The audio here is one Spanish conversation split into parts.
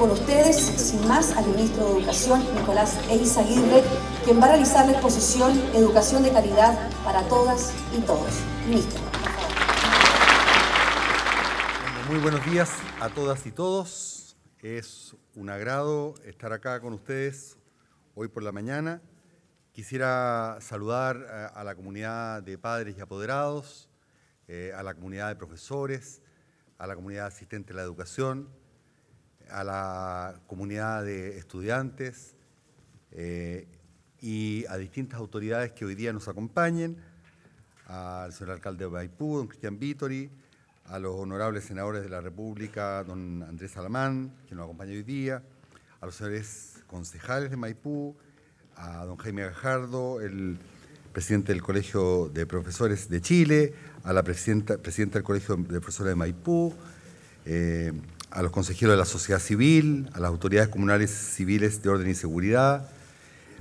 con ustedes, sin más, al ministro de Educación, Nicolás Eiza Aguirre, quien va a realizar la exposición Educación de Calidad para Todas y Todos. Ministro. Muy buenos días a todas y todos. Es un agrado estar acá con ustedes hoy por la mañana. Quisiera saludar eh, a la comunidad de padres y apoderados, eh, a la comunidad de profesores, a la comunidad asistente de la educación, a la comunidad de estudiantes eh, y a distintas autoridades que hoy día nos acompañen, al señor alcalde de Maipú, don Cristian Vítori, a los honorables senadores de la República, don Andrés Alamán, que nos acompaña hoy día, a los señores concejales de Maipú, a don Jaime Gajardo, el presidente del Colegio de Profesores de Chile, a la presidenta, del Colegio de Profesores de Maipú, eh, a los consejeros de la sociedad civil, a las autoridades comunales civiles de orden y seguridad,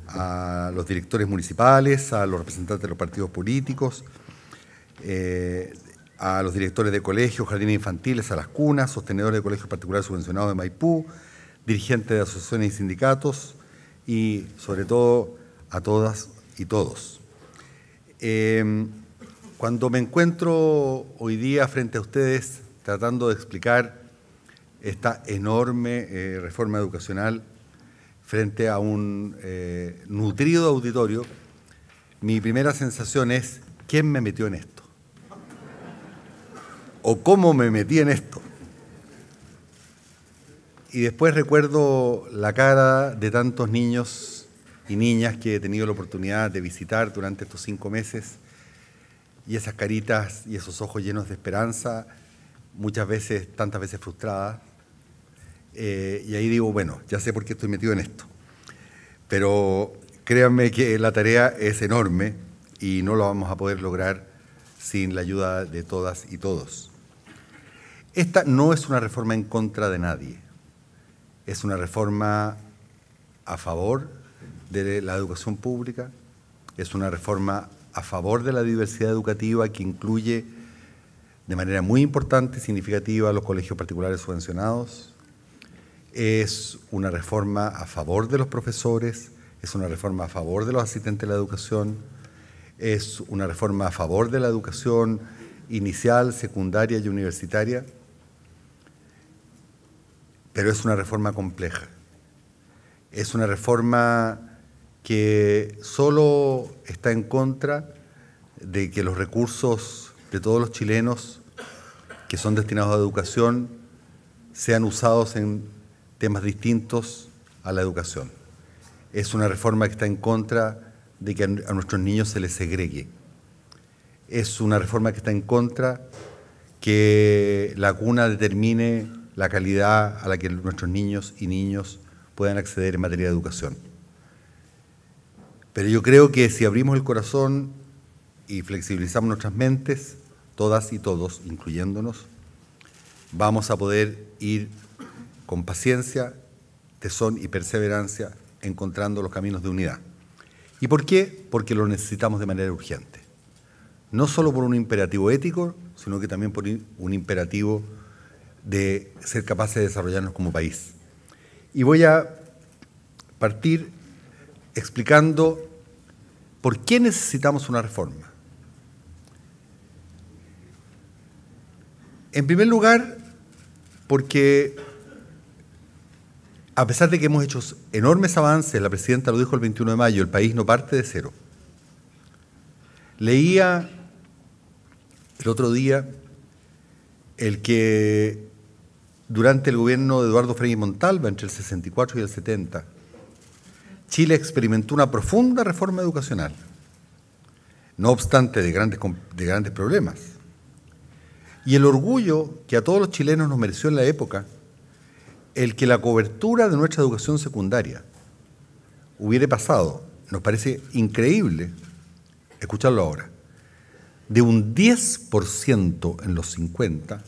a los directores municipales, a los representantes de los partidos políticos, eh, a los directores de colegios, jardines infantiles, a las cunas, sostenedores de colegios particulares subvencionados de Maipú, dirigentes de asociaciones y sindicatos y sobre todo a todas y todos. Em, cuando me encuentro hoy día frente a ustedes tratando de explicar esta enorme eh, reforma educacional frente a un eh, nutrido auditorio, mi primera sensación es, ¿quién me metió en esto? ¿O cómo me metí en esto? Y después recuerdo la cara de tantos niños y niñas que he tenido la oportunidad de visitar durante estos cinco meses, y esas caritas y esos ojos llenos de esperanza, muchas veces, tantas veces frustradas, eh, y ahí digo, bueno, ya sé por qué estoy metido en esto. Pero créanme que la tarea es enorme y no lo vamos a poder lograr sin la ayuda de todas y todos. Esta no es una reforma en contra de nadie, es una reforma a favor de la educación pública, es una reforma a favor de la diversidad educativa que incluye de manera muy importante y significativa los colegios particulares subvencionados, es una reforma a favor de los profesores, es una reforma a favor de los asistentes de la educación, es una reforma a favor de la educación inicial, secundaria y universitaria, pero es una reforma compleja. Es una reforma que solo está en contra de que los recursos de todos los chilenos que son destinados a educación sean usados en temas distintos a la educación. Es una reforma que está en contra de que a nuestros niños se les segregue. Es una reforma que está en contra que la cuna determine la calidad a la que nuestros niños y niños puedan acceder en materia de educación. Pero yo creo que si abrimos el corazón y flexibilizamos nuestras mentes, todas y todos, incluyéndonos, vamos a poder ir con paciencia, tesón y perseverancia, encontrando los caminos de unidad. ¿Y por qué? Porque lo necesitamos de manera urgente. No solo por un imperativo ético, sino que también por un imperativo de ser capaces de desarrollarnos como país. Y voy a partir explicando por qué necesitamos una reforma. En primer lugar, porque a pesar de que hemos hecho enormes avances, la presidenta lo dijo el 21 de mayo, el país no parte de cero. Leía el otro día el que durante el gobierno de Eduardo Frei Montalva, entre el 64 y el 70, Chile experimentó una profunda reforma educacional, no obstante de grandes, de grandes problemas. Y el orgullo que a todos los chilenos nos mereció en la época el que la cobertura de nuestra educación secundaria hubiera pasado, nos parece increíble escucharlo ahora, de un 10% en los 50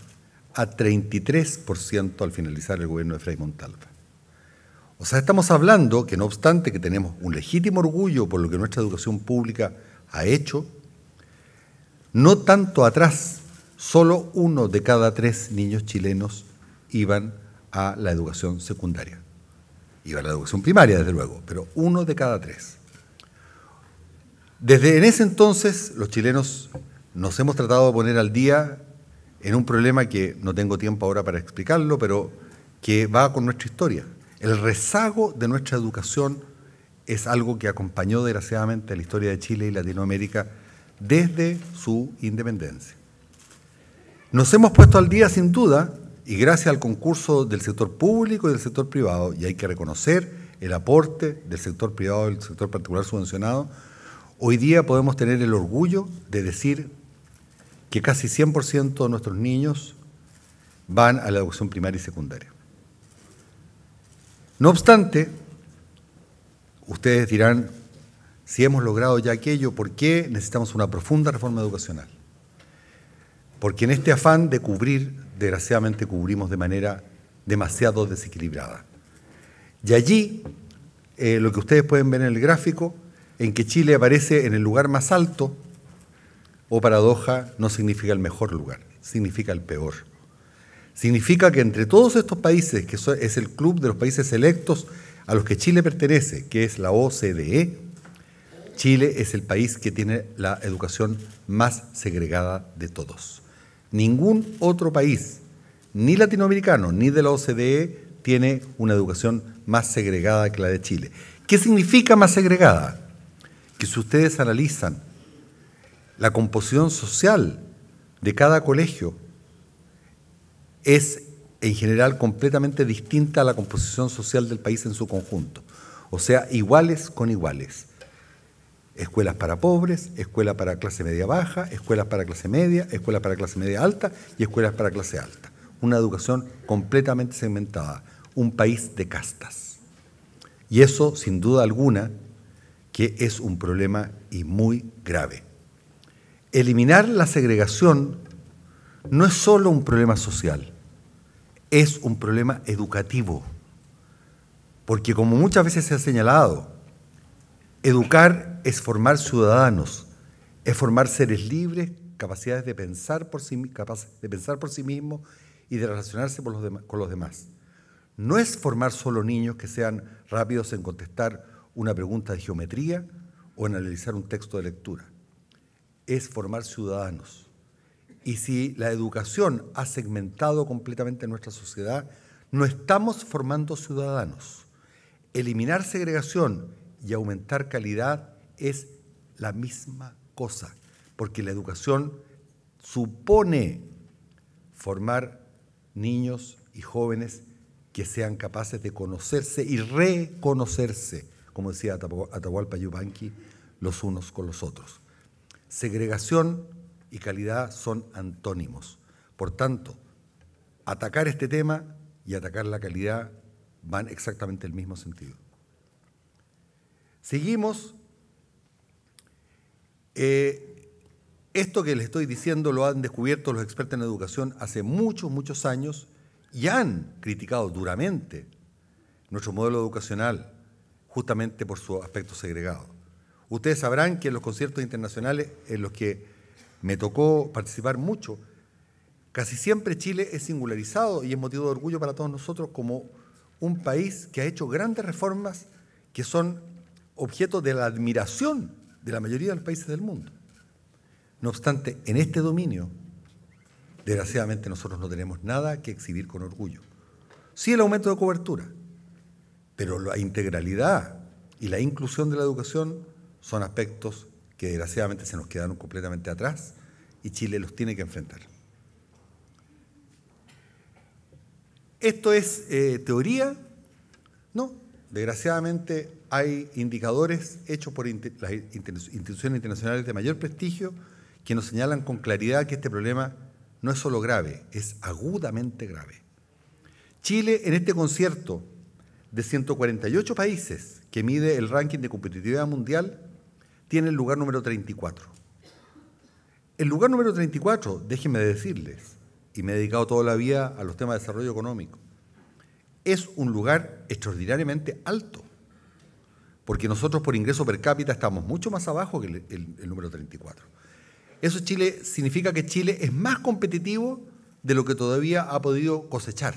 a 33% al finalizar el gobierno de Frei Montalva. O sea, estamos hablando que no obstante que tenemos un legítimo orgullo por lo que nuestra educación pública ha hecho, no tanto atrás, solo uno de cada tres niños chilenos iban a la educación secundaria. y a la educación primaria, desde luego, pero uno de cada tres. Desde en ese entonces, los chilenos nos hemos tratado de poner al día en un problema que no tengo tiempo ahora para explicarlo, pero que va con nuestra historia. El rezago de nuestra educación es algo que acompañó desgraciadamente a la historia de Chile y Latinoamérica desde su independencia. Nos hemos puesto al día sin duda y gracias al concurso del sector público y del sector privado, y hay que reconocer el aporte del sector privado y del sector particular subvencionado, hoy día podemos tener el orgullo de decir que casi 100% de nuestros niños van a la educación primaria y secundaria. No obstante, ustedes dirán, si hemos logrado ya aquello, ¿por qué necesitamos una profunda reforma educacional? Porque en este afán de cubrir desgraciadamente cubrimos de manera demasiado desequilibrada. Y allí, eh, lo que ustedes pueden ver en el gráfico, en que Chile aparece en el lugar más alto, o paradoja, no significa el mejor lugar, significa el peor. Significa que entre todos estos países, que es el club de los países electos a los que Chile pertenece, que es la OCDE, Chile es el país que tiene la educación más segregada de todos. Ningún otro país, ni latinoamericano, ni de la OCDE, tiene una educación más segregada que la de Chile. ¿Qué significa más segregada? Que si ustedes analizan la composición social de cada colegio, es en general completamente distinta a la composición social del país en su conjunto. O sea, iguales con iguales escuelas para pobres, escuelas para clase media baja, escuelas para clase media, escuelas para clase media alta y escuelas para clase alta. Una educación completamente segmentada, un país de castas. Y eso, sin duda alguna, que es un problema y muy grave. Eliminar la segregación no es solo un problema social, es un problema educativo. Porque como muchas veces se ha señalado, educar es formar ciudadanos, es formar seres libres, capacidades de pensar por sí, de pensar por sí mismos y de relacionarse con los demás. No es formar solo niños que sean rápidos en contestar una pregunta de geometría o en analizar un texto de lectura. Es formar ciudadanos. Y si la educación ha segmentado completamente nuestra sociedad, no estamos formando ciudadanos. Eliminar segregación y aumentar calidad es la misma cosa, porque la educación supone formar niños y jóvenes que sean capaces de conocerse y reconocerse, como decía Atahualpa Yupanqui, los unos con los otros. Segregación y calidad son antónimos. Por tanto, atacar este tema y atacar la calidad van exactamente el mismo sentido. Seguimos eh, esto que les estoy diciendo lo han descubierto los expertos en educación hace muchos, muchos años y han criticado duramente nuestro modelo educacional justamente por su aspecto segregado. Ustedes sabrán que en los conciertos internacionales en los que me tocó participar mucho, casi siempre Chile es singularizado y es motivo de orgullo para todos nosotros como un país que ha hecho grandes reformas que son objeto de la admiración de la mayoría de los países del mundo. No obstante, en este dominio, desgraciadamente nosotros no tenemos nada que exhibir con orgullo. Sí el aumento de cobertura, pero la integralidad y la inclusión de la educación son aspectos que desgraciadamente se nos quedaron completamente atrás y Chile los tiene que enfrentar. ¿Esto es eh, teoría? No, desgraciadamente hay indicadores hechos por las instituciones internacionales de mayor prestigio que nos señalan con claridad que este problema no es solo grave, es agudamente grave. Chile en este concierto de 148 países que mide el ranking de competitividad mundial tiene el lugar número 34. El lugar número 34, déjenme decirles, y me he dedicado toda la vida a los temas de desarrollo económico, es un lugar extraordinariamente alto porque nosotros por ingreso per cápita estamos mucho más abajo que el, número 34. Eso Chile significa que Chile es más competitivo de lo que todavía ha podido cosechar.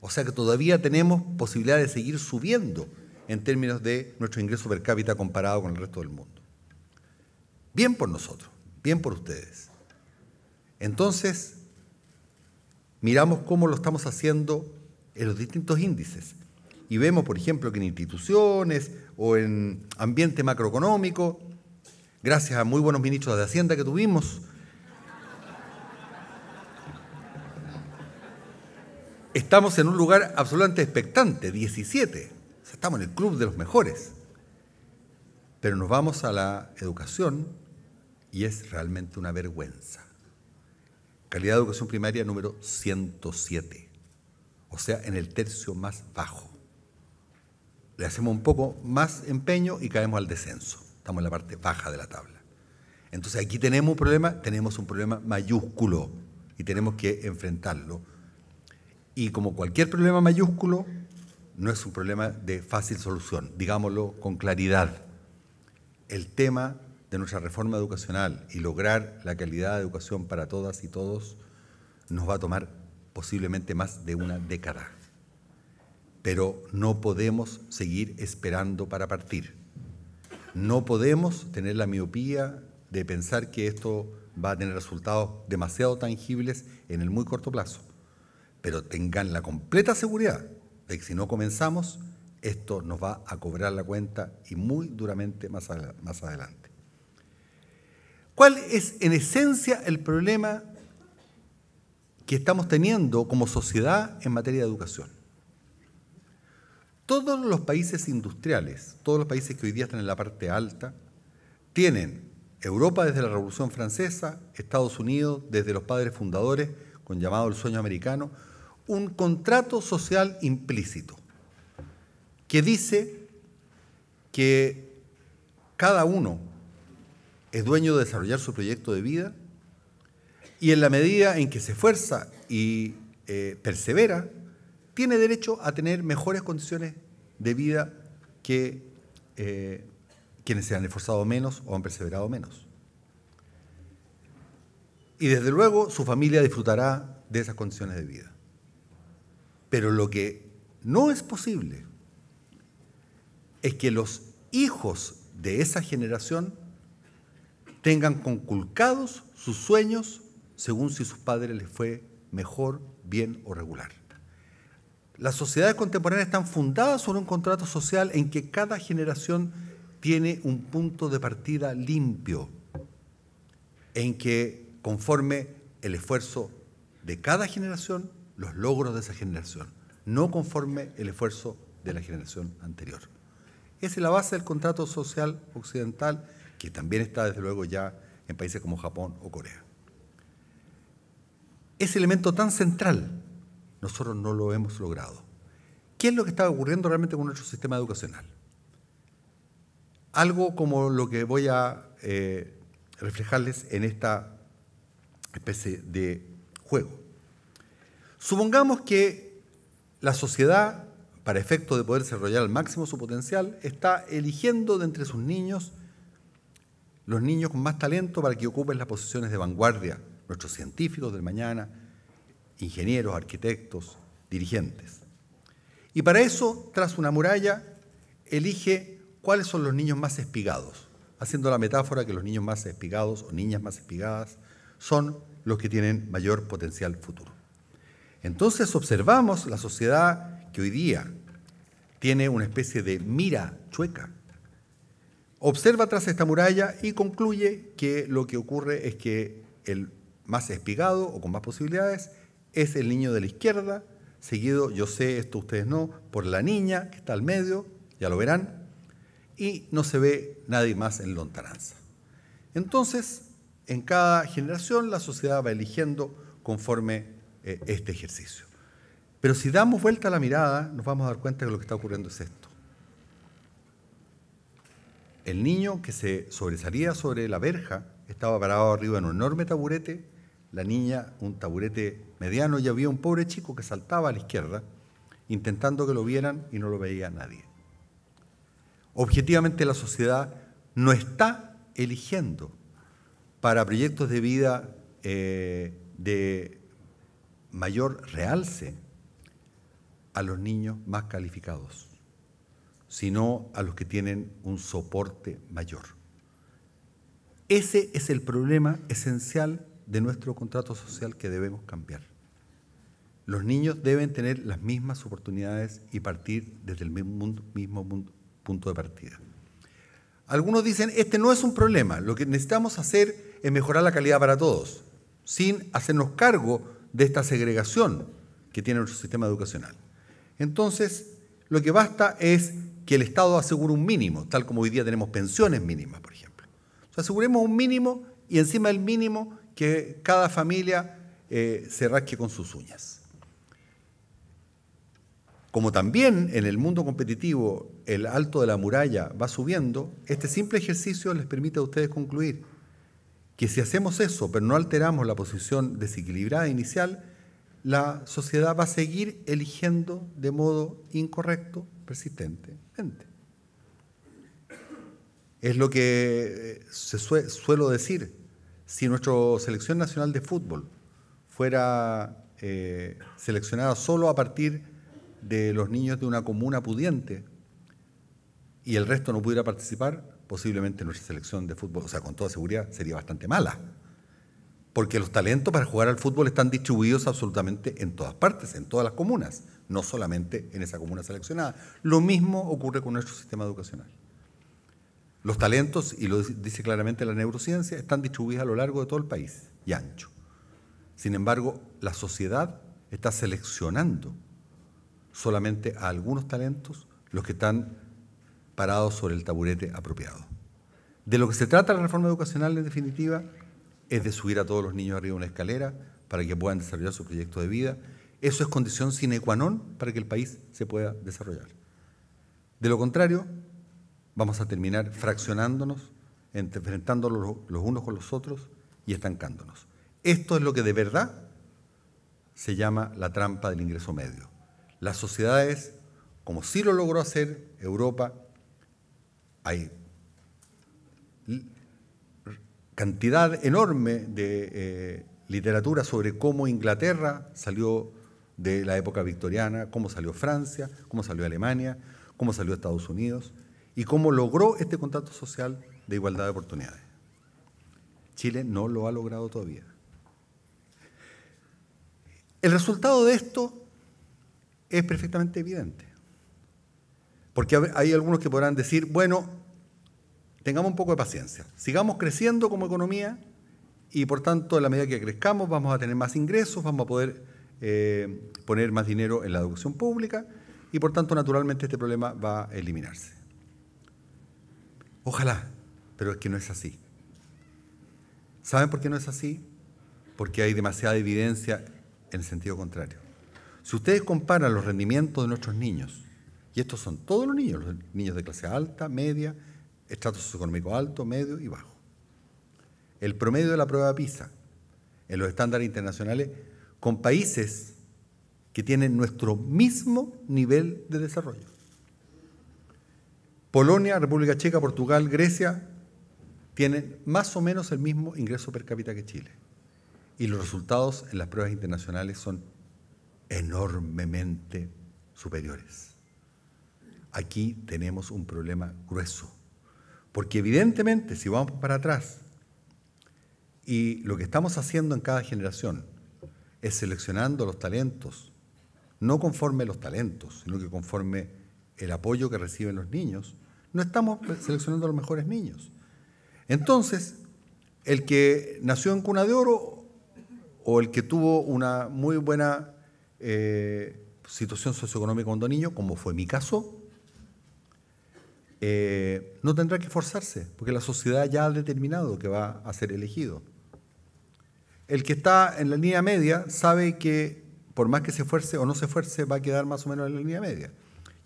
O sea que todavía tenemos posibilidad de seguir subiendo en términos de nuestro ingreso per cápita comparado con el resto del mundo. Bien por nosotros, bien por ustedes. Entonces, miramos cómo lo estamos haciendo en los distintos índices. Y vemos, por ejemplo, que en instituciones, o en ambiente macroeconómico, gracias a muy buenos ministros de Hacienda que tuvimos. Estamos en un lugar absolutamente expectante, 17. estamos en el club de los mejores. Pero nos vamos a la educación y es realmente una vergüenza. Calidad de educación primaria número 107, o sea, en el tercio más bajo le hacemos un poco más empeño y caemos al descenso. Estamos en la parte baja de la tabla. Entonces aquí tenemos un problema, tenemos un problema mayúsculo y tenemos que enfrentarlo. Y como cualquier problema mayúsculo, no es un problema de fácil solución, digámoslo con claridad. El tema de nuestra reforma educacional y lograr la calidad de educación para todas y todos nos va a tomar posiblemente más de una década pero no podemos seguir esperando para partir. No podemos tener la miopía de pensar que esto va a tener resultados demasiado tangibles en el muy corto plazo. Pero tengan la completa seguridad de que si no comenzamos, esto nos va a cobrar la cuenta y muy duramente más, adelante. ¿Cuál es en esencia el problema que estamos teniendo como sociedad en materia de educación? Todos los países industriales, todos los países que hoy día están en la parte alta, tienen Europa desde la Revolución Francesa, Estados Unidos desde los padres fundadores, con llamado el sueño americano, un contrato social implícito que dice que cada uno es dueño de desarrollar su proyecto de vida y en la medida en que se esfuerza y eh, persevera, tiene derecho a tener mejores condiciones de vida que eh, quienes se han esforzado menos o han perseverado menos. Y desde luego su familia disfrutará de esas condiciones de vida. Pero lo que no es posible es que los hijos de esa generación tengan conculcados sus sueños según si sus padres les fue mejor, bien o regular. Las sociedades contemporáneas están fundadas sobre un contrato social en que cada generación tiene un punto de partida limpio, en que conforme el esfuerzo de cada generación, los logros de esa generación, no conforme el esfuerzo de la generación anterior. Esa es la base del contrato social occidental, que también está desde luego ya en países como Japón o Corea. Ese elemento tan central nosotros no lo hemos logrado. ¿Qué es lo que está ocurriendo realmente con nuestro sistema educacional? Algo como lo que voy a eh, reflejarles en esta especie de juego. Supongamos que la sociedad, para efecto de poder desarrollar al máximo su potencial, está eligiendo de entre sus niños los niños con más talento para que ocupen las posiciones de vanguardia, nuestros científicos del mañana, ingenieros, arquitectos, dirigentes. Y para eso, tras una muralla, elige cuáles son los niños más espigados, haciendo la metáfora que los niños más espigados o niñas más espigadas son los que tienen mayor potencial futuro. Entonces observamos la sociedad que hoy día tiene una especie de mira chueca. Observa tras esta muralla y concluye que lo que ocurre es que el más espigado o con más posibilidades es el niño de la izquierda, seguido, yo sé, esto ustedes no, por la niña que está al medio, ya lo verán, y no se ve nadie más en lontananza. Entonces, en cada generación la sociedad va eligiendo conforme eh, este ejercicio. Pero si damos vuelta a la mirada, nos vamos a dar cuenta que lo que está ocurriendo es esto. El niño que se sobresalía sobre la verja estaba parado arriba en un enorme taburete la niña un taburete mediano y había un pobre chico que saltaba a la izquierda intentando que lo vieran y no lo veía nadie. Objetivamente la sociedad no está eligiendo para proyectos de vida eh, de mayor realce a los niños más calificados, sino a los que tienen un soporte mayor. Ese es el problema esencial de nuestro contrato social que debemos cambiar. Los niños deben tener las mismas oportunidades y partir desde el mismo, punto de partida. Algunos dicen, este no es un problema, lo que necesitamos hacer es mejorar la calidad para todos, sin hacernos cargo de esta segregación que tiene nuestro sistema educacional. Entonces, lo que basta es que el Estado asegure un mínimo, tal como hoy día tenemos pensiones mínimas, por ejemplo. aseguremos un mínimo y encima del mínimo que cada familia eh, se rasque con sus uñas. Como también en el mundo competitivo el alto de la muralla va subiendo, este simple ejercicio les permite a ustedes concluir que si hacemos eso, pero no alteramos la posición desequilibrada inicial, la sociedad va a seguir eligiendo de modo incorrecto, persistentemente. Es lo que eh, se suelo decir, si nuestra selección nacional de fútbol fuera eh, seleccionada solo a partir de los niños de una comuna pudiente y el resto no pudiera participar, posiblemente nuestra selección de fútbol, o sea, con toda seguridad, sería bastante mala. Porque los talentos para jugar al fútbol están distribuidos absolutamente en todas partes, en todas las comunas, no solamente en esa comuna seleccionada. Lo mismo ocurre con nuestro sistema educacional. Los talentos, y lo dice claramente la neurociencia, están distribuidos a lo largo de todo el país y ancho. Sin embargo, la sociedad está seleccionando solamente a algunos talentos, los que están parados sobre el taburete apropiado. De lo que se trata la reforma educacional en definitiva es de subir a todos los niños arriba de una escalera para que puedan desarrollar su proyecto de vida. Eso es condición sine qua non para que el país se pueda desarrollar. De lo contrario, vamos a terminar fraccionándonos, enfrentándonos los unos con los otros y estancándonos. Esto es lo que de verdad se llama la trampa del ingreso medio. Las sociedades, como sí lo logró hacer Europa, hay cantidad enorme de eh, literatura sobre cómo Inglaterra salió de la época victoriana, cómo salió Francia, cómo salió Alemania, cómo salió Estados Unidos y cómo logró este contrato social de igualdad de oportunidades. Chile no lo ha logrado todavía. El resultado de esto es perfectamente evidente. Porque hay algunos que podrán decir, bueno, tengamos un poco de paciencia, sigamos creciendo como economía y por tanto, a la medida que crezcamos, vamos a tener más ingresos, vamos a poder eh, poner más dinero en la educación pública y por tanto, naturalmente, este problema va a eliminarse. Ojalá, pero es que no es así. ¿Saben por qué no es así? Porque hay demasiada evidencia en el sentido contrario. Si ustedes comparan los rendimientos de nuestros niños, y estos son todos los niños, los niños de clase alta, media, estrato socioeconómico alto, medio y bajo. El promedio de la prueba PISA en los estándares internacionales con países que tienen nuestro mismo nivel de desarrollo. Polonia, República Checa, Portugal, Grecia tienen más o menos el mismo ingreso per cápita que Chile. Y los resultados en las pruebas internacionales son enormemente superiores. Aquí tenemos un problema grueso. Porque evidentemente, si vamos para atrás y lo que estamos haciendo en cada generación es seleccionando los talentos, no conforme los talentos, sino que conforme el apoyo que reciben los niños, no estamos seleccionando a los mejores niños. Entonces, el que nació en cuna de oro o el que tuvo una muy buena eh, situación socioeconómica cuando niño, como fue mi caso, eh, no tendrá que forzarse, porque la sociedad ya ha determinado que va a ser elegido. El que está en la línea media sabe que por más que se esfuerce o no se esfuerce, va a quedar más o menos en la línea media.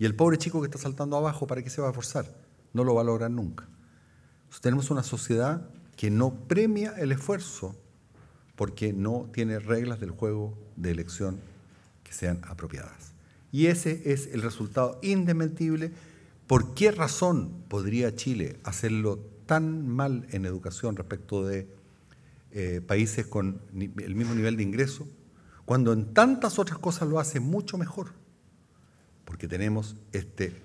Y el pobre chico que está saltando abajo, ¿para qué se va a forzar? no lo valoran nunca. tenemos una sociedad que no premia el esfuerzo porque no tiene reglas del juego de elección que sean apropiadas. Y ese es el resultado indementible ¿Por qué razón podría Chile hacerlo tan mal en educación respecto de eh, países con el mismo nivel de ingreso, cuando en tantas otras cosas lo hace mucho mejor? Porque tenemos este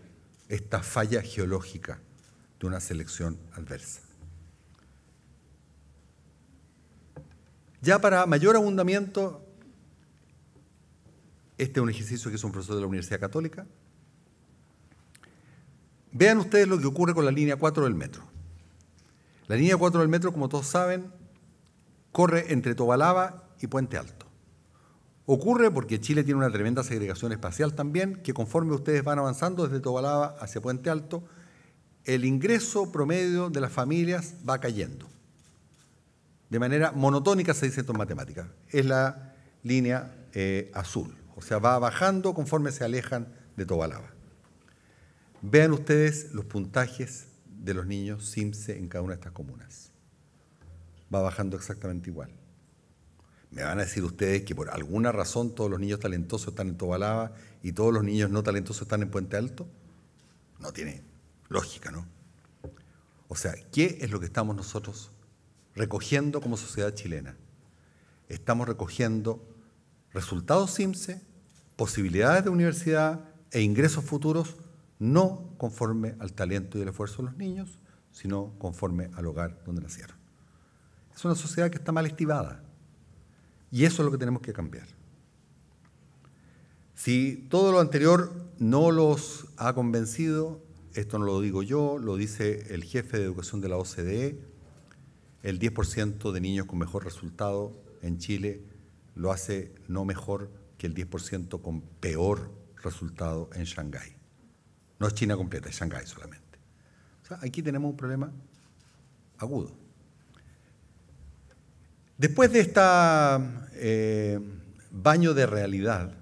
esta falla geológica de una selección adversa. Ya para mayor abundamiento, este es un ejercicio que es un profesor de la Universidad Católica. Vean ustedes lo que ocurre con la línea 4 del metro. La línea 4 del metro, como todos saben, corre entre Tobalaba y Puente Alto. Ocurre porque Chile tiene una tremenda segregación espacial también, que conforme ustedes van avanzando desde Tobalaba hacia Puente Alto, el ingreso promedio de las familias va cayendo. De manera monotónica se dice esto en matemática. Es la línea eh, azul. O sea, va bajando conforme se alejan de Tobalaba. Vean ustedes los puntajes de los niños SIMSE en cada una de estas comunas. Va bajando exactamente igual. Me van a decir ustedes que por alguna razón todos los niños talentosos están en Tobalaba y todos los niños no talentosos están en Puente Alto. No tiene lógica, ¿no? O sea, ¿qué es lo que estamos nosotros recogiendo como sociedad chilena? Estamos recogiendo resultados CIMSE, posibilidades de universidad e ingresos futuros no conforme al talento y el esfuerzo de los niños, sino conforme al hogar donde nacieron. Es una sociedad que está mal estivada y eso es lo que tenemos que cambiar. Si todo lo anterior no los ha convencido, esto no lo digo yo, lo dice el jefe de educación de la OCDE, el 10% de niños con mejor resultado en Chile lo hace no mejor que el 10% con peor resultado en Shanghái. No es China completa, es Shanghái solamente. aquí tenemos un problema agudo. Después de este baño de realidad,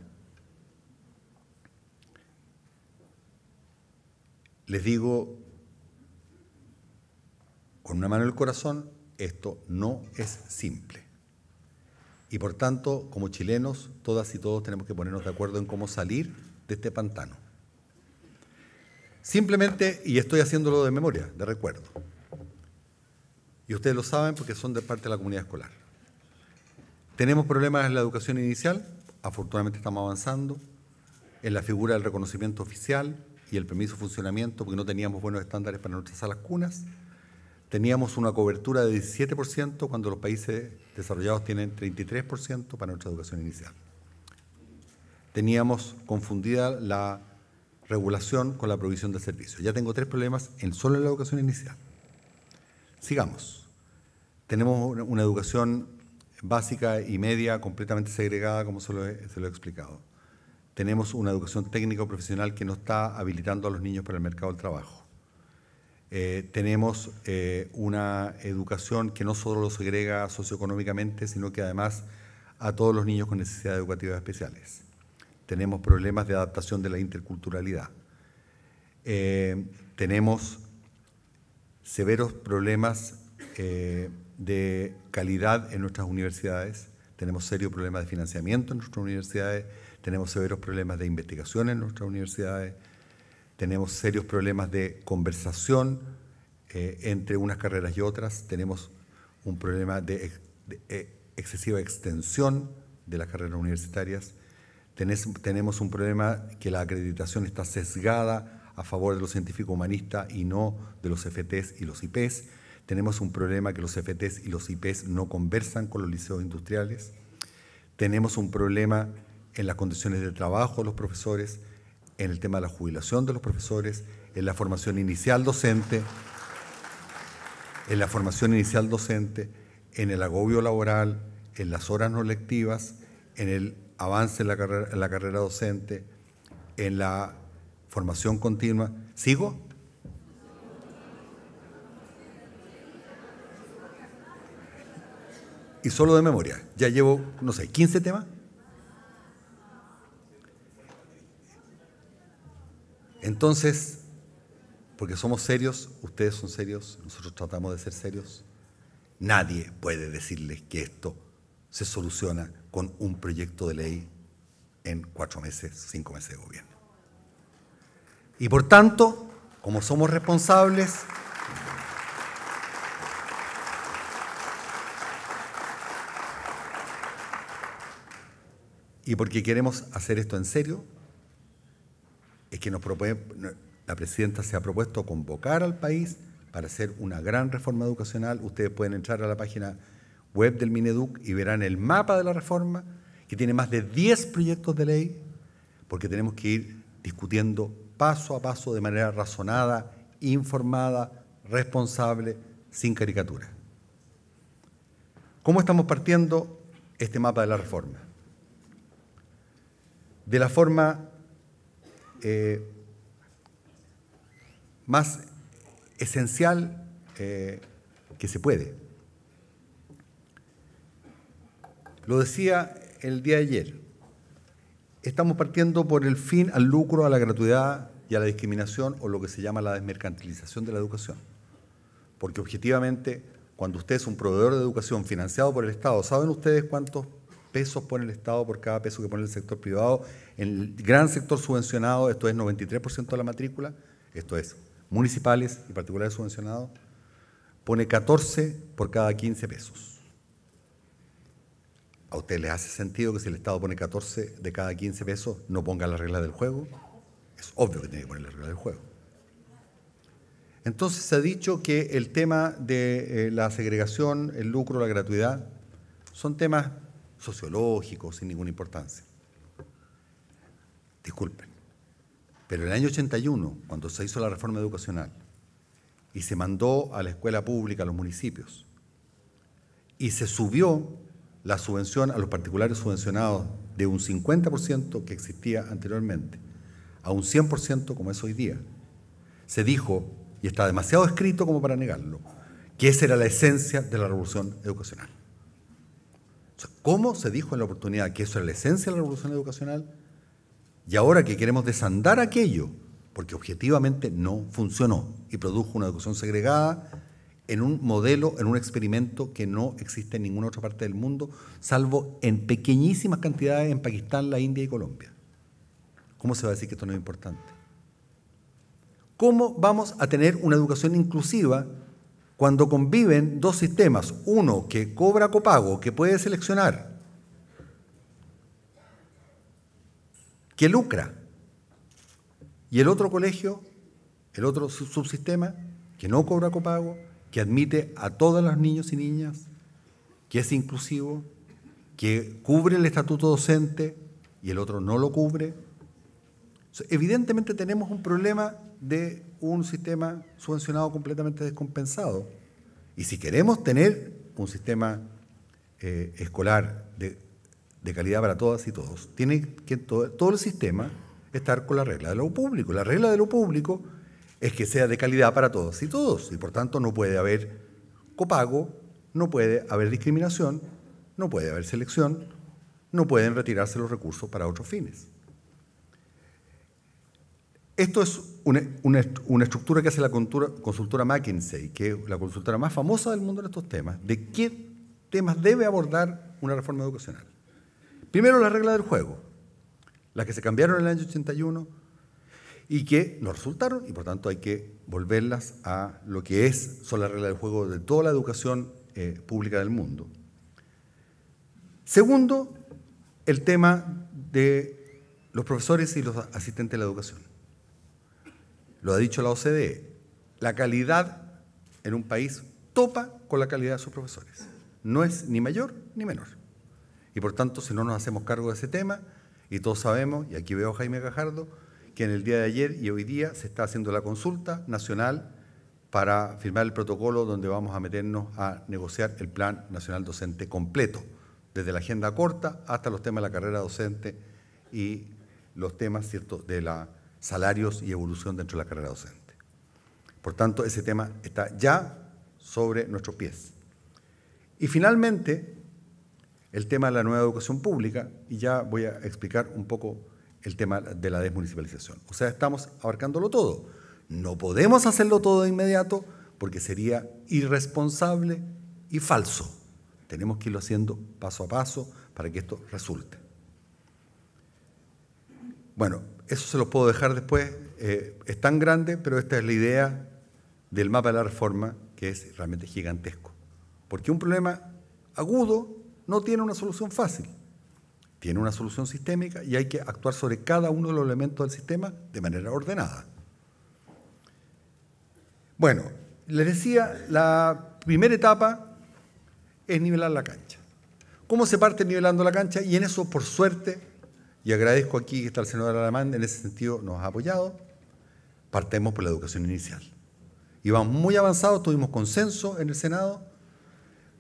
les digo con una mano en el corazón, esto no es simple. Y por tanto, como chilenos, todas y todos tenemos que ponernos de acuerdo en cómo salir de este pantano. Simplemente, y estoy haciéndolo de memoria, de recuerdo. Y ustedes lo saben porque son de parte de la comunidad escolar. Tenemos problemas en la educación inicial, afortunadamente estamos avanzando, en la figura del reconocimiento oficial y el permiso de funcionamiento, porque no teníamos buenos estándares para nuestras salas cunas. Teníamos una cobertura de 17% cuando los países desarrollados tienen 33% para nuestra educación inicial. Teníamos confundida la regulación con la provisión de servicios. Ya tengo tres problemas en solo en la educación inicial. Sigamos. Tenemos una educación básica y media completamente segregada, como se lo he, explicado. Tenemos una educación técnico profesional que no está habilitando a los niños para el mercado del trabajo. Eh, tenemos eh, una educación que no solo los segrega socioeconómicamente, sino que además a todos los niños con necesidades educativas especiales. Tenemos problemas de adaptación de la interculturalidad. Eh, tenemos severos problemas de calidad en nuestras universidades, tenemos serios problemas de financiamiento en nuestras universidades, tenemos severos problemas de investigación en nuestras universidades, tenemos serios problemas de conversación eh, entre unas carreras y otras, tenemos un problema de, eh, excesiva extensión de las carreras universitarias, tenemos un problema que la acreditación está sesgada a favor de los científicos humanistas y no de los FTs y los IPs. Tenemos un problema que los FTs y los IPs no conversan con los liceos industriales. Tenemos un problema en las condiciones de trabajo de los profesores, en el tema de la jubilación de los profesores, en la formación inicial docente, en la formación inicial docente, en el agobio laboral, en las horas no lectivas, en el avance en la carrera, en la carrera docente, en la formación continua. ¿Sigo? y solo de memoria. Ya llevo, no sé, 15 temas. Entonces, porque somos serios, ustedes son serios, nosotros tratamos de ser serios, nadie puede decirles que esto se soluciona con un proyecto de ley en cuatro meses, cinco meses de gobierno. Y por tanto, como somos responsables, y porque queremos hacer esto en serio, es que nos propone, la presidenta se ha propuesto convocar al país para hacer una gran reforma educacional. Ustedes pueden entrar a la página web del Mineduc y verán el mapa de la reforma, que tiene más de 10 proyectos de ley, porque tenemos que ir discutiendo paso a paso de manera razonada, informada, responsable, sin caricatura. ¿Cómo estamos partiendo este mapa de la reforma? de la forma eh, más esencial eh, que se puede. Lo decía el día de ayer, estamos partiendo por el fin al lucro, a la gratuidad y a la discriminación o lo que se llama la desmercantilización de la educación. Porque objetivamente, cuando usted es un proveedor de educación financiado por el Estado, ¿saben ustedes cuántos pesos pone el Estado por cada peso que pone el sector privado. En el gran sector subvencionado, esto es 93% de la matrícula, esto es municipales y particulares subvencionados, pone 14 por cada 15 pesos. ¿A usted le hace sentido que si el Estado pone 14 de cada 15 pesos, no ponga las reglas del juego? Es obvio que tiene que poner las reglas del juego. Entonces se ha dicho que el tema de eh, la segregación, el lucro, la gratuidad, son temas sociológico, sin ninguna importancia. Disculpen. Pero en el año 81, cuando se hizo la reforma educacional y se mandó a la escuela pública, a los municipios, y se subió la subvención a los particulares subvencionados de un 50% que existía anteriormente a un 100% como es hoy día, se dijo, y está demasiado escrito como para negarlo, que esa era la esencia de la revolución educacional. ¿Cómo se dijo en la oportunidad que eso era la esencia de la revolución educacional? Y ahora que queremos desandar aquello, porque objetivamente no funcionó y produjo una educación segregada en un modelo, en un experimento que no existe en ninguna otra parte del mundo, salvo en pequeñísimas cantidades en Pakistán, la India y Colombia. ¿Cómo se va a decir que esto no es importante? ¿Cómo vamos a tener una educación inclusiva cuando conviven dos sistemas, uno que cobra copago, que puede seleccionar, que lucra, y el otro colegio, el otro subsistema, que no cobra copago, que admite a todos los niños y niñas, que es inclusivo, que cubre el estatuto docente y el otro no lo cubre. Evidentemente tenemos un problema de un sistema subvencionado completamente descompensado. Y si queremos tener un sistema eh, escolar de, calidad para todas y todos, tiene que todo, todo el sistema estar con la regla de lo público. La regla de lo público es que sea de calidad para todos y todos, y por tanto no puede haber copago, no puede haber discriminación, no puede haber selección, no pueden retirarse los recursos para otros fines. Esto es una, estructura que hace la consultora McKinsey, que es la consultora más famosa del mundo en estos temas, de qué temas debe abordar una reforma educacional. Primero, las reglas del juego, las que se cambiaron en el año 81 y que no resultaron, y por tanto hay que volverlas a lo que es, son las reglas del juego de toda la educación eh, pública del mundo. Segundo, el tema de los profesores y los asistentes de la educación. Lo ha dicho la OCDE. La calidad en un país topa con la calidad de sus profesores. No es ni mayor ni menor. Y por tanto, si no nos hacemos cargo de ese tema, y todos sabemos, y aquí veo a Jaime Gajardo, que en el día de ayer y hoy día se está haciendo la consulta nacional para firmar el protocolo donde vamos a meternos a negociar el Plan Nacional Docente completo, desde la agenda corta hasta los temas de la carrera docente y los temas ¿cierto? de la salarios y evolución dentro de la carrera docente. Por tanto, ese tema está ya sobre nuestros pies. Y finalmente, el tema de la nueva educación pública, y ya voy a explicar un poco el tema de la desmunicipalización. O sea, estamos abarcándolo todo. No podemos hacerlo todo de inmediato porque sería irresponsable y falso. Tenemos que irlo haciendo paso a paso para que esto resulte. Bueno, eso se los puedo dejar después. Eh, es tan grande, pero esta es la idea del mapa de la reforma, que es realmente gigantesco. Porque un problema agudo no tiene una solución fácil. Tiene una solución sistémica y hay que actuar sobre cada uno de los elementos del sistema de manera ordenada. Bueno, les decía, la primera etapa es nivelar la cancha. ¿Cómo se parte nivelando la cancha? Y en eso, por suerte, y agradezco aquí que está el senador Alamán, en ese sentido nos ha apoyado. Partemos por la educación inicial. Y vamos muy avanzados, tuvimos consenso en el Senado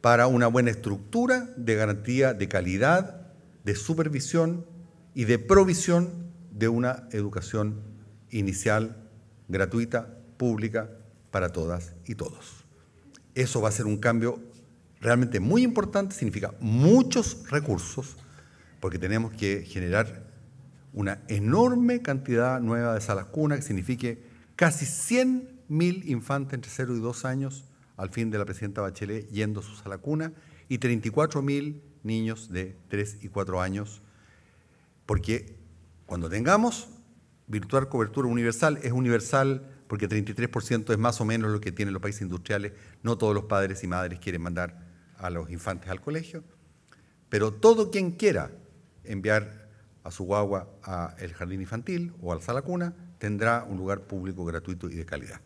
para una buena estructura de garantía de calidad, de supervisión y de provisión de una educación inicial gratuita, pública, para todas y todos. Eso va a ser un cambio realmente muy importante, significa muchos recursos, porque tenemos que generar una enorme cantidad nueva de salas cuna, que signifique casi 100.000 infantes entre 0 y 2 años al fin de la presidenta Bachelet yendo a su sala cuna y 34.000 niños de 3 y 4 años, porque cuando tengamos virtual cobertura universal, es universal porque 33% es más o menos lo que tienen los países industriales, no todos los padres y madres quieren mandar a los infantes al colegio, pero todo quien quiera enviar a su guagua al jardín infantil o al sala cuna, tendrá un lugar público gratuito y de calidad.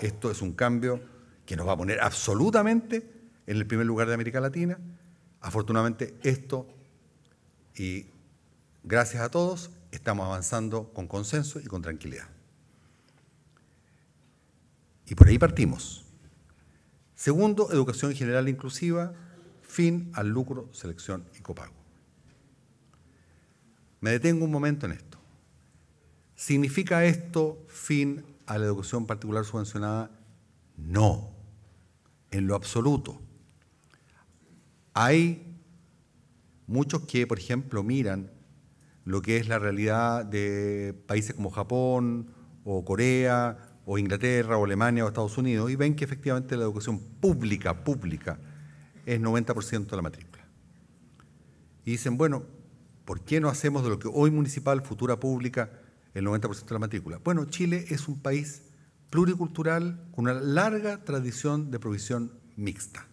Esto es un cambio que nos va a poner absolutamente en el primer lugar de América Latina. Afortunadamente esto, y gracias a todos, estamos avanzando con consenso y con tranquilidad. Y por ahí partimos. Segundo, educación general inclusiva, fin al lucro, selección y copago. Me detengo un momento en esto. ¿Significa esto fin a la educación particular subvencionada? No, en lo absoluto. Hay muchos que, por ejemplo, miran lo que es la realidad de países como Japón o Corea o Inglaterra o Alemania o Estados Unidos y ven que efectivamente la educación pública, pública, es 90% de la matrícula. Y dicen, bueno, ¿Por qué no hacemos de lo que hoy municipal, futura pública, el 90% de la matrícula? Bueno, Chile es un país pluricultural con una larga tradición de provisión mixta.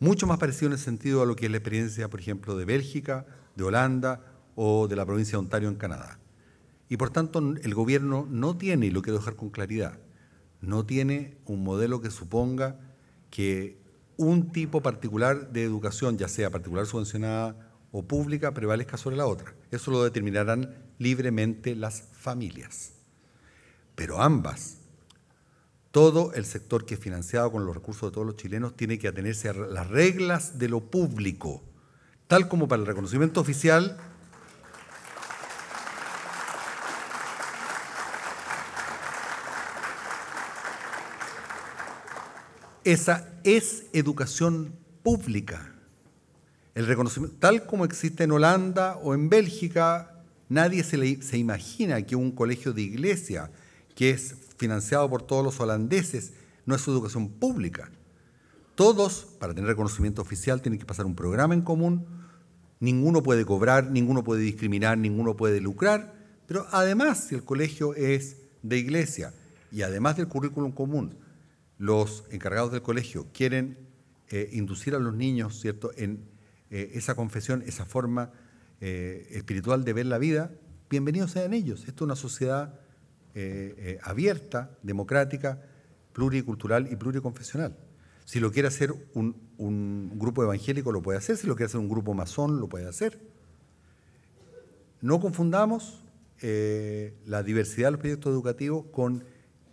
Mucho más parecido en el sentido a lo que es la experiencia, por ejemplo, de Bélgica, de Holanda o de la provincia de Ontario en Canadá. Y por tanto, el gobierno no tiene, y lo quiero dejar con claridad, no tiene un modelo que suponga que un tipo particular de educación, ya sea particular subvencionada o pública prevalezca sobre la otra. Eso lo determinarán libremente las familias. Pero ambas, todo el sector que es financiado con los recursos de todos los chilenos tiene que atenerse a las reglas de lo público, tal como para el reconocimiento oficial Esa es educación pública. El reconocimiento, tal como existe en Holanda o en Bélgica, nadie se, imagina que un colegio de iglesia, que es financiado por todos los holandeses, no es educación pública. Todos, para tener reconocimiento oficial, tienen que pasar un programa en común. Ninguno puede cobrar, ninguno puede discriminar, ninguno puede lucrar. Pero además, si el colegio es de iglesia y además del currículum común, los encargados del colegio quieren eh, inducir a los niños ¿cierto? en eh, esa confesión, esa forma eh, espiritual de ver la vida, bienvenidos sean ellos. Esto es una sociedad eh, abierta, democrática, pluricultural y pluriconfesional. Si lo quiere hacer un, grupo evangélico, lo puede hacer. Si lo quiere hacer un grupo masón, lo puede hacer. No confundamos la diversidad de los proyectos educativos con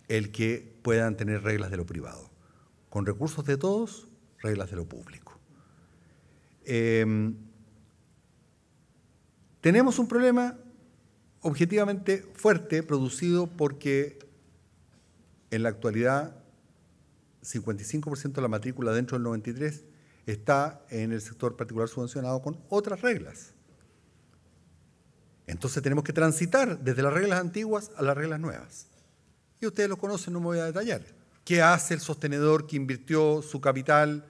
el que puedan tener reglas de lo privado. Con recursos de todos, reglas de lo público. Em, tenemos un problema objetivamente fuerte producido porque en la actualidad 55% de la matrícula dentro del 93 está en el sector particular subvencionado con otras reglas. Entonces tenemos que transitar desde las reglas antiguas a las reglas nuevas. Y ustedes lo conocen, no me voy a detallar. ¿Qué hace el sostenedor que invirtió su capital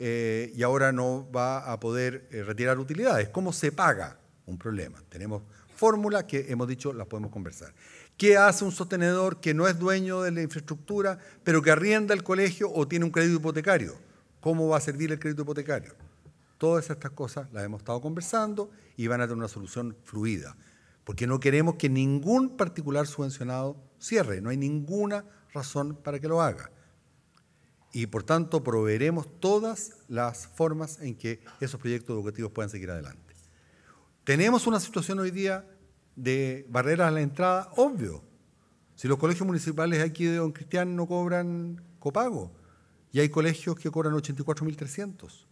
eh, y ahora no va a poder eh, retirar utilidades. ¿Cómo se paga un problema? Tenemos fórmulas que hemos dicho las podemos conversar. ¿Qué hace un sostenedor que no es dueño de la infraestructura, pero que arrienda el colegio o tiene un crédito hipotecario? ¿Cómo va a servir el crédito hipotecario? Todas estas cosas las hemos estado conversando y van a tener una solución fluida, porque no queremos que ningún particular subvencionado cierre, no hay ninguna razón para que lo haga y por tanto proveeremos todas las formas en que esos proyectos educativos puedan seguir adelante. Tenemos una situación hoy día de barreras a la entrada, obvio. Si los colegios municipales aquí de Don Cristian no cobran copago y hay colegios que cobran 84.300.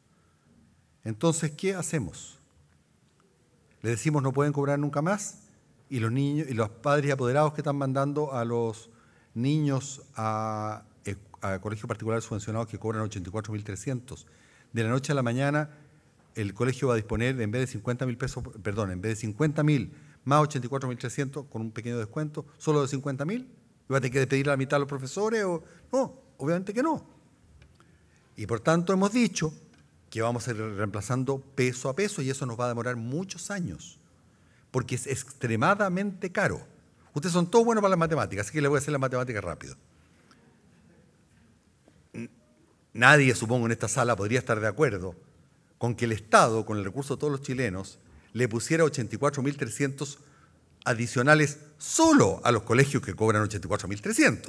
Entonces, ¿qué hacemos? Le decimos no pueden cobrar nunca más y los niños y los padres apoderados que están mandando a los niños a a colegios particulares subvencionados que cobran 84.300. De la noche a la mañana, el colegio va a disponer, en vez de 50.000 mil pesos, perdón, en vez de 50 mil más 84.300 con un pequeño descuento, solo de 50.000 mil. ¿Va a tener que despedir a la mitad a los profesores? O... No, obviamente que no. Y por tanto hemos dicho que vamos a ir reemplazando peso a peso y eso nos va a demorar muchos años, porque es extremadamente caro. Ustedes son todos buenos para las matemáticas, así que les voy a hacer la matemática rápido. nadie, supongo, en esta sala podría estar de acuerdo con que el Estado, con el recurso de todos los chilenos, le pusiera 84.300 adicionales solo a los colegios que cobran 84.300.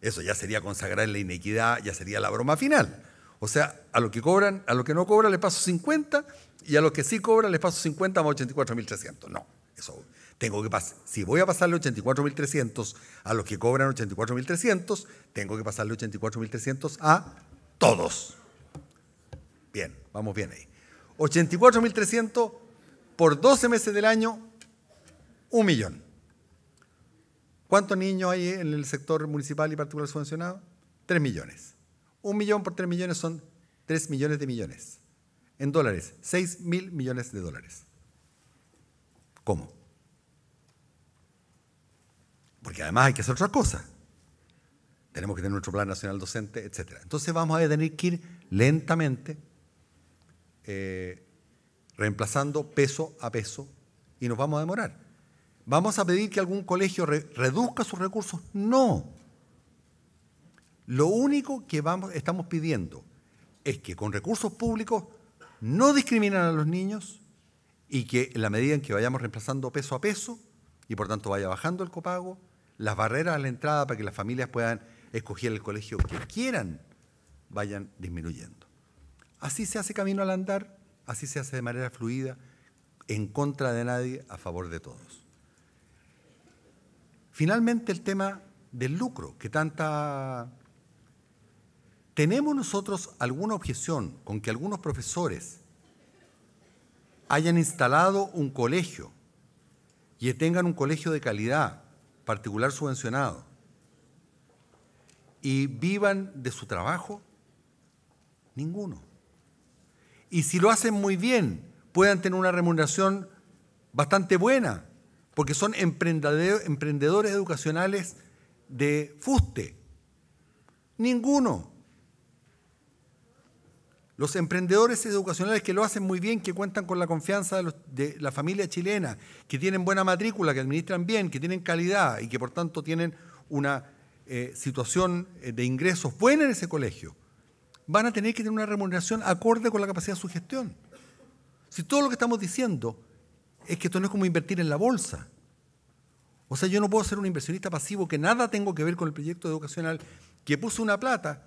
Eso ya sería consagrar la inequidad, ya sería la broma final. O sea, a los que cobran, a los que no cobran les paso 50 y a los que sí cobran les paso 50 más 84.300. No, eso tengo que pasar. Si voy a pasarle 84.300 a los que cobran 84.300, tengo que pasarle 84.300 a todos. Bien, vamos bien ahí. 84.300 por 12 meses del año, un millón. ¿Cuántos niños hay en el sector municipal y particular subvencionado? Tres millones. Un millón por tres millones son tres millones de millones. En dólares, seis mil millones de dólares. ¿Cómo? Porque además hay que hacer otra cosa tenemos que tener nuestro plan nacional docente, etc. Entonces vamos a tener que ir lentamente eh, reemplazando peso a peso y nos vamos a demorar. ¿Vamos a pedir que algún colegio reduzca sus recursos? No. Lo único que vamos, estamos pidiendo es que con recursos públicos no discriminan a los niños y que en la medida en que vayamos reemplazando peso a peso y por tanto vaya bajando el copago, las barreras a la entrada para que las familias puedan escoger el colegio que quieran, vayan disminuyendo. Así se hace camino al andar, así se hace de manera fluida, en contra de nadie, a favor de todos. Finalmente el tema del lucro, que tanta... ¿Tenemos nosotros alguna objeción con que algunos profesores hayan instalado un colegio y tengan un colegio de calidad, particular subvencionado, y vivan de su trabajo? Ninguno. Y si lo hacen muy bien, puedan tener una remuneración bastante buena, porque son emprendedores educacionales de fuste. Ninguno. Los emprendedores educacionales que lo hacen muy bien, que cuentan con la confianza de, de, la familia chilena, que tienen buena matrícula, que administran bien, que tienen calidad y que por tanto tienen una eh, situación eh, de ingresos buena en ese colegio, van a tener que tener una remuneración acorde con la capacidad de su gestión. Si todo lo que estamos diciendo es que esto no es como invertir en la bolsa. O sea, yo no puedo ser un inversionista pasivo que nada tengo que ver con el proyecto educacional, que puso una plata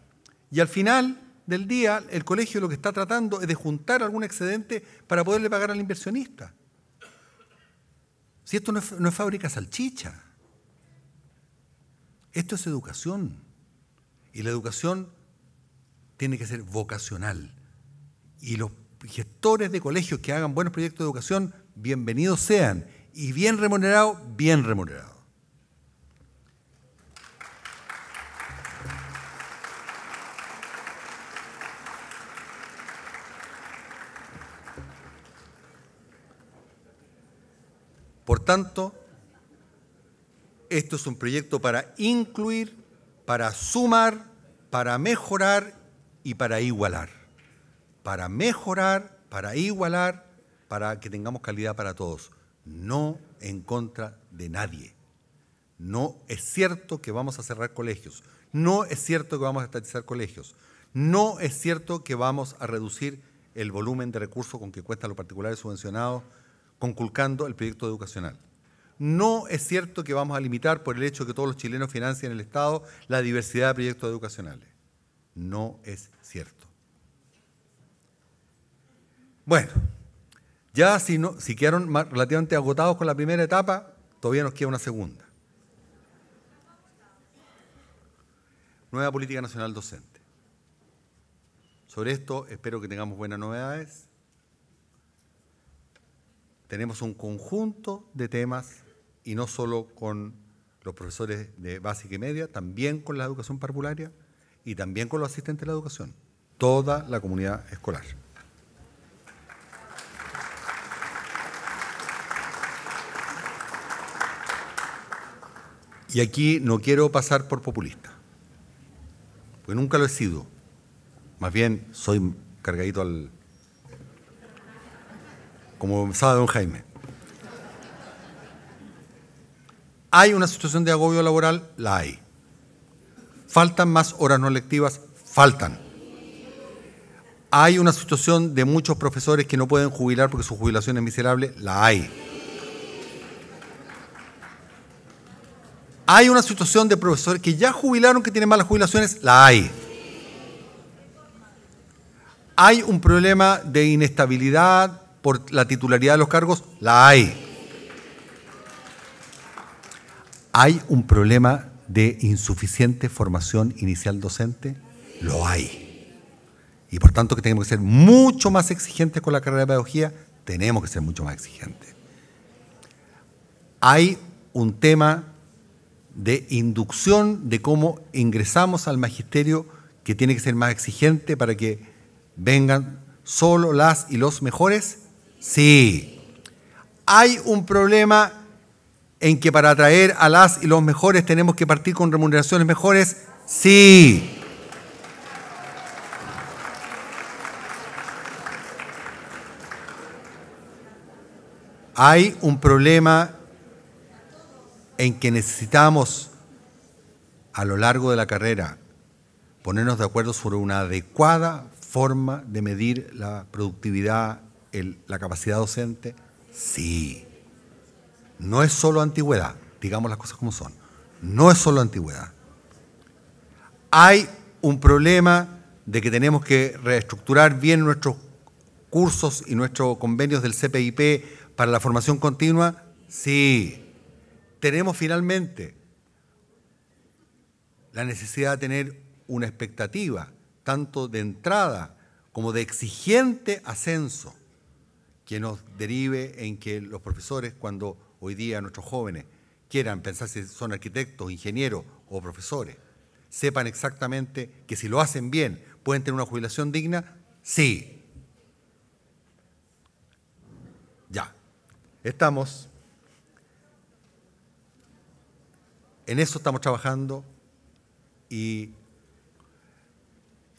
y al final del día el colegio lo que está tratando es de juntar algún excedente para poderle pagar al inversionista. Si esto es, no es fábrica salchicha. Esto es educación. Y la educación tiene que ser vocacional. Y los gestores de colegios que hagan buenos proyectos de educación, bienvenidos sean. Y bien remunerados, bien remunerados. Por tanto, esto es un proyecto para incluir, para sumar, para mejorar y para igualar. Para mejorar, para igualar, para que tengamos calidad para todos. No en contra de nadie. No es cierto que vamos a cerrar colegios. No es cierto que vamos a estatizar colegios. No es cierto que vamos a reducir el volumen de recursos con que cuesta a los particulares subvencionados, conculcando el proyecto educacional no es cierto que vamos a limitar por el hecho que todos los chilenos financian el Estado la diversidad de proyectos educacionales. No es cierto. Bueno, ya si, no, si quedaron relativamente agotados con la primera etapa, todavía nos queda una segunda. Nueva política nacional docente. Sobre esto espero que tengamos buenas novedades. Tenemos un conjunto de temas y no solo con los profesores de básica y media, también con la educación parvularia y también con los asistentes de la educación, toda la comunidad escolar. Y aquí no quiero pasar por populista, porque nunca lo he sido. Más bien soy cargadito al, como sabe don Jaime. ¿Hay una situación de agobio laboral? La hay. ¿Faltan más horas no lectivas? Faltan. ¿Hay una situación de muchos profesores que no pueden jubilar porque su jubilación es miserable? La hay. ¿Hay una situación de profesores que ya jubilaron que tienen malas jubilaciones? La hay. ¿Hay un problema de inestabilidad por la titularidad de los cargos? La hay. ¿Hay un problema de insuficiente formación inicial docente? Lo hay. Y por tanto que tenemos que ser mucho más exigentes con la carrera de pedagogía, tenemos que ser mucho más exigentes. Hay un tema de inducción de cómo ingresamos al magisterio que tiene que ser más exigente para que vengan solo las y los mejores. Sí. Hay un problema en que para atraer a las y los mejores tenemos que partir con remuneraciones mejores? Sí. Hay un problema en que necesitamos a lo largo de la carrera ponernos de acuerdo sobre una adecuada forma de medir la productividad, la capacidad docente. Sí no es solo antigüedad, digamos las cosas como son, no es solo antigüedad. Hay un problema de que tenemos que reestructurar bien nuestros cursos y nuestros convenios del CPIP para la formación continua. Sí, tenemos finalmente la necesidad de tener una expectativa, tanto de entrada como de exigente ascenso, que nos derive en que los profesores cuando hoy día nuestros jóvenes quieran pensar si son arquitectos, ingenieros o profesores, sepan exactamente que si lo hacen bien pueden tener una jubilación digna, sí. Ya, estamos, en eso estamos trabajando y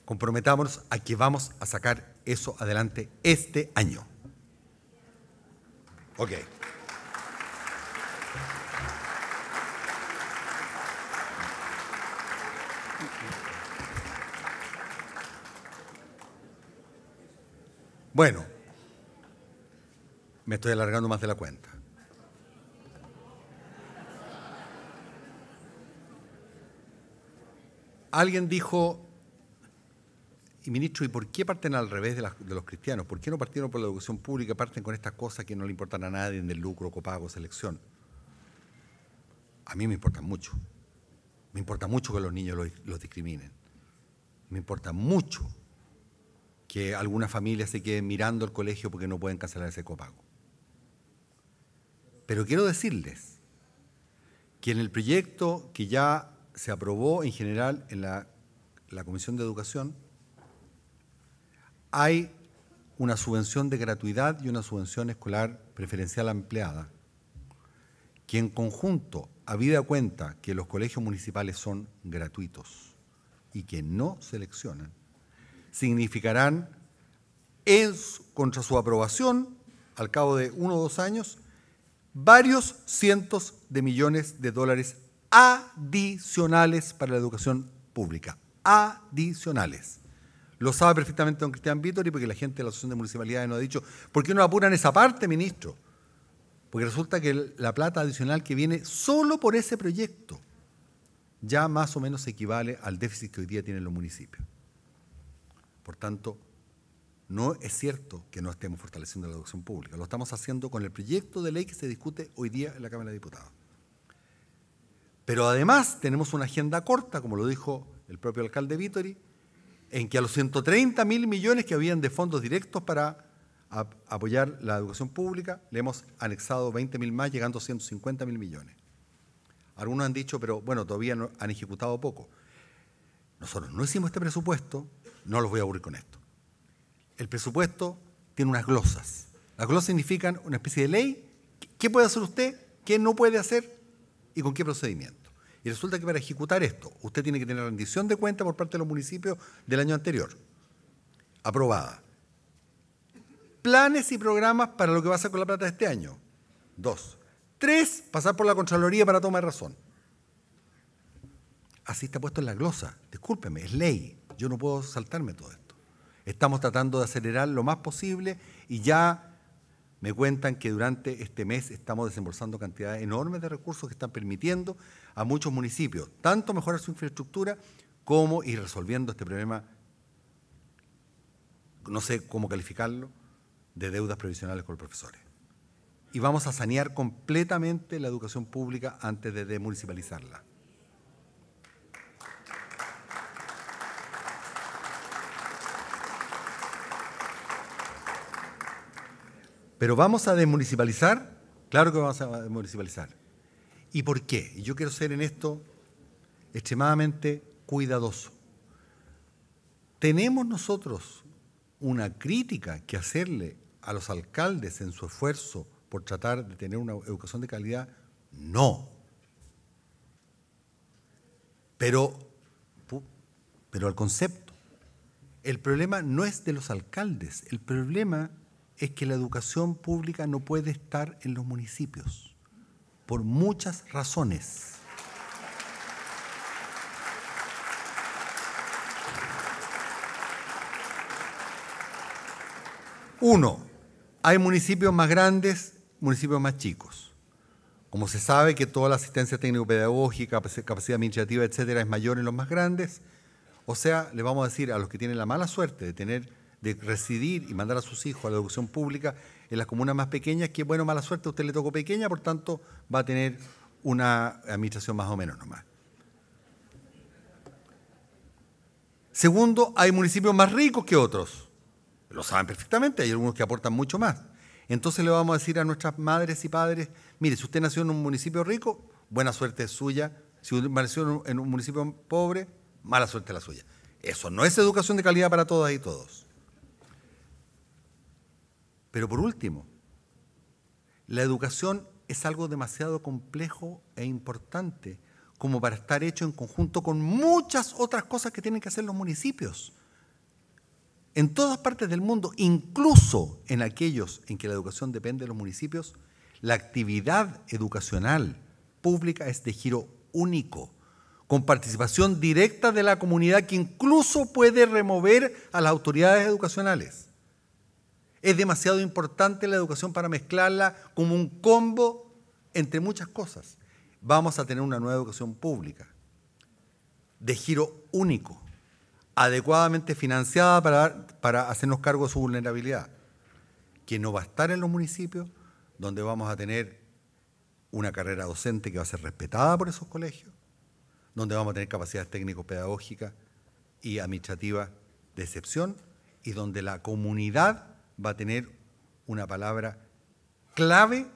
comprometámonos a que vamos a sacar eso adelante este año. Ok. Bueno, me estoy alargando más de la cuenta. Alguien dijo, y ministro, ¿y por qué parten al revés de, los cristianos? ¿Por qué no partieron por la educación pública? Parten con estas cosas que no le importan a nadie, en el lucro, copago, selección. A mí me importan mucho. Me importa mucho que los niños los, los discriminen. Me importa mucho que algunas familias se queden mirando el colegio porque no pueden cancelar ese copago. Pero quiero decirles que en el proyecto que ya se aprobó en general en la, Comisión de Educación, hay una subvención de gratuidad y una subvención escolar preferencial ampliada, que en conjunto, habida cuenta que los colegios municipales son gratuitos y que no seleccionan, significarán en, contra su aprobación, al cabo de uno o dos años, varios cientos de millones de dólares adicionales para la educación pública. Adicionales. Lo sabe perfectamente don Cristian Vítori porque la gente de la Asociación de Municipalidades nos ha dicho, ¿por qué no apuran esa parte, ministro? Porque resulta que la plata adicional que viene solo por ese proyecto ya más o menos equivale al déficit que hoy día tienen los municipios. Por tanto, no es cierto que no estemos fortaleciendo la educación pública. Lo estamos haciendo con el proyecto de ley que se discute hoy día en la Cámara de Diputados. Pero además tenemos una agenda corta, como lo dijo el propio alcalde Vítori, en que a los 130 mil millones que habían de fondos directos para apoyar la educación pública, le hemos anexado 20 mil más, llegando a 150 mil millones. Algunos han dicho, pero bueno, todavía no, han ejecutado poco. Nosotros no hicimos este presupuesto no los voy a aburrir con esto. El presupuesto tiene unas glosas. Las glosas significan una especie de ley. ¿Qué puede hacer usted? ¿Qué no puede hacer? ¿Y con qué procedimiento? Y resulta que para ejecutar esto, usted tiene que tener la rendición de cuenta por parte de los municipios del año anterior. Aprobada. Planes y programas para lo que va a hacer con la plata de este año. Dos. Tres, pasar por la Contraloría para tomar razón. Así está puesto en la glosa. Discúlpeme, es ley. Yo no puedo saltarme todo esto. Estamos tratando de acelerar lo más posible y ya me cuentan que durante este mes estamos desembolsando cantidades enormes de recursos que están permitiendo a muchos municipios tanto mejorar su infraestructura como ir resolviendo este problema, no sé cómo calificarlo, de deudas previsionales con los profesores. Y vamos a sanear completamente la educación pública antes de desmunicipalizarla. Pero vamos a desmunicipalizar, claro que vamos a desmunicipalizar. ¿Y por qué? Yo quiero ser en esto extremadamente cuidadoso. Tenemos nosotros una crítica que hacerle a los alcaldes en su esfuerzo por tratar de tener una educación de calidad, no. Pero, pero al concepto. El problema no es de los alcaldes, el problema es que la educación pública no puede estar en los municipios, por muchas razones. Uno, hay municipios más grandes, municipios más chicos. Como se sabe que toda la asistencia técnico-pedagógica, capacidad administrativa, etcétera, es mayor en los más grandes, o sea, le vamos a decir a los que tienen la mala suerte de tener de residir y mandar a sus hijos a la educación pública en las comunas más pequeñas, que bueno, mala suerte, a usted le tocó pequeña, por tanto va a tener una administración más o menos nomás. Segundo, hay municipios más ricos que otros. Lo saben perfectamente, hay algunos que aportan mucho más. Entonces le vamos a decir a nuestras madres y padres, mire, si usted nació en un municipio rico, buena suerte es suya. Si nació en un municipio pobre, mala suerte es la suya. Eso no es educación de calidad para todas y todos. Pero por último, la educación es algo demasiado complejo e importante como para estar hecho en conjunto con muchas otras cosas que tienen que hacer los municipios. En todas partes del mundo, incluso en aquellos en que la educación depende de los municipios, la actividad educacional pública es de giro único, con participación directa de la comunidad que incluso puede remover a las autoridades educacionales. Es demasiado importante la educación para mezclarla como un combo entre muchas cosas. Vamos a tener una nueva educación pública de giro único, adecuadamente financiada para, para hacernos cargo de su vulnerabilidad, que no va a estar en los municipios, donde vamos a tener una carrera docente que va a ser respetada por esos colegios, donde vamos a tener capacidades técnico-pedagógicas y administrativas de excepción, y donde la comunidad va a tener una palabra clave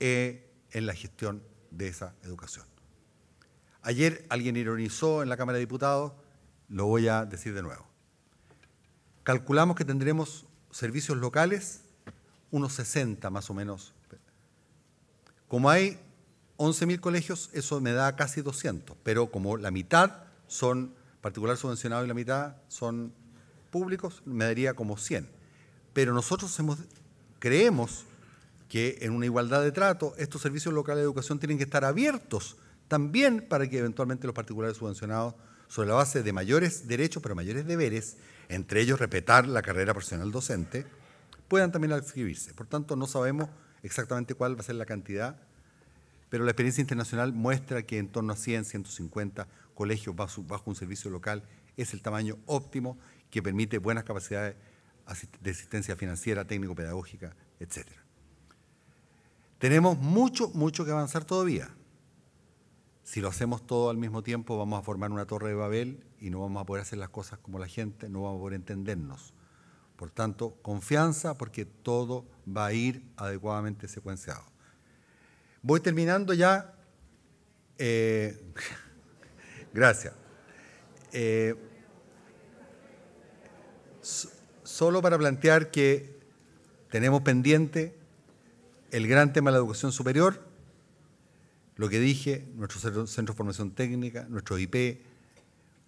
eh, en la gestión de esa educación. Ayer alguien ironizó en la Cámara de Diputados, lo voy a decir de nuevo. Calculamos que tendremos servicios locales, unos 60 más o menos. Como hay 11.000 colegios, eso me da casi 200, pero como la mitad son particular subvencionado y la mitad son públicos, me daría como 100 pero nosotros creemos que en una igualdad de trato estos servicios locales de educación tienen que estar abiertos también para que eventualmente los particulares subvencionados, sobre la base de mayores derechos, pero mayores deberes, entre ellos respetar la carrera profesional docente, puedan también adscribirse. Por tanto, no sabemos exactamente cuál va a ser la cantidad, pero la experiencia internacional muestra que en torno a 100, 150 colegios bajo un servicio local es el tamaño óptimo que permite buenas capacidades de asistencia financiera, técnico-pedagógica, etc. Tenemos mucho, mucho que avanzar todavía. Si lo hacemos todo al mismo tiempo, vamos a formar una torre de Babel y no vamos a poder hacer las cosas como la gente, no vamos a poder entendernos. Por tanto, confianza porque todo va a ir adecuadamente secuenciado. Voy terminando ya. Eh, gracias. Eh, solo para plantear que tenemos pendiente el gran tema de la educación superior, lo que dije, nuestro centro de formación técnica, nuestro IP,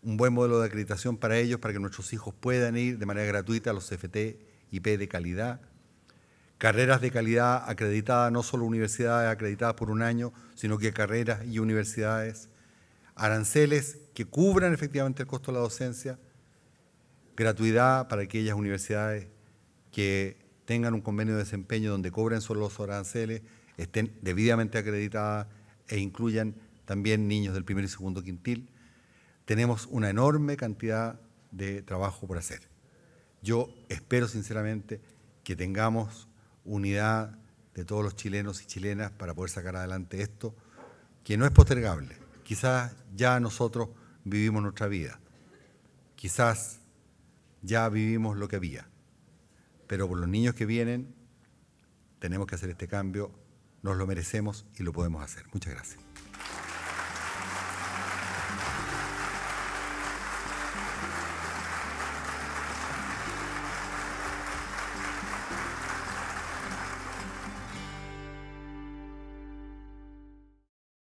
un buen modelo de acreditación para ellos, para que nuestros hijos puedan ir de manera gratuita a los CFT, IP de calidad, carreras de calidad acreditadas, no solo universidades acreditadas por un año, sino que carreras y universidades, aranceles que cubran efectivamente el costo de la docencia, gratuidad para aquellas universidades que tengan un convenio de desempeño donde cobren solo los aranceles, estén debidamente acreditadas e incluyan también niños del primer y segundo quintil. Tenemos una enorme cantidad de trabajo por hacer. Yo espero sinceramente que tengamos unidad de todos los chilenos y chilenas para poder sacar adelante esto, que no es postergable. Quizás ya nosotros vivimos nuestra vida. Quizás ya vivimos lo que había. Pero por los niños que vienen, tenemos que hacer este cambio, nos lo merecemos y lo podemos hacer. Muchas gracias.